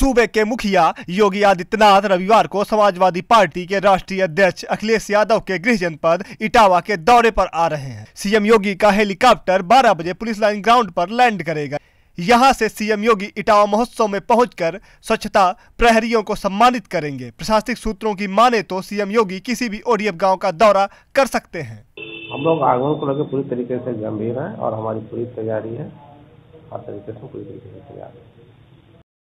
सूबे के मुखिया योगी आदित्यनाथ रविवार को समाजवादी पार्टी के राष्ट्रीय अध्यक्ष अखिलेश यादव के गृह जनपद इटावा के दौरे पर आ रहे हैं सीएम योगी का हेलीकॉप्टर 12 बजे पुलिस लाइन ग्राउंड पर लैंड करेगा यहां से सीएम योगी इटावा महोत्सव में पहुंचकर स्वच्छता प्रहरियों को सम्मानित करेंगे प्रशासनिक सूत्रों की माने तो सीएम योगी किसी भी ओडीएफ गाँव का दौरा कर सकते हैं हम लोग आगमन को लेकर पूरी तरीके से गंभीर है और हमारी पूरी तैयारी है हर तरीके से पूरी तरीके से है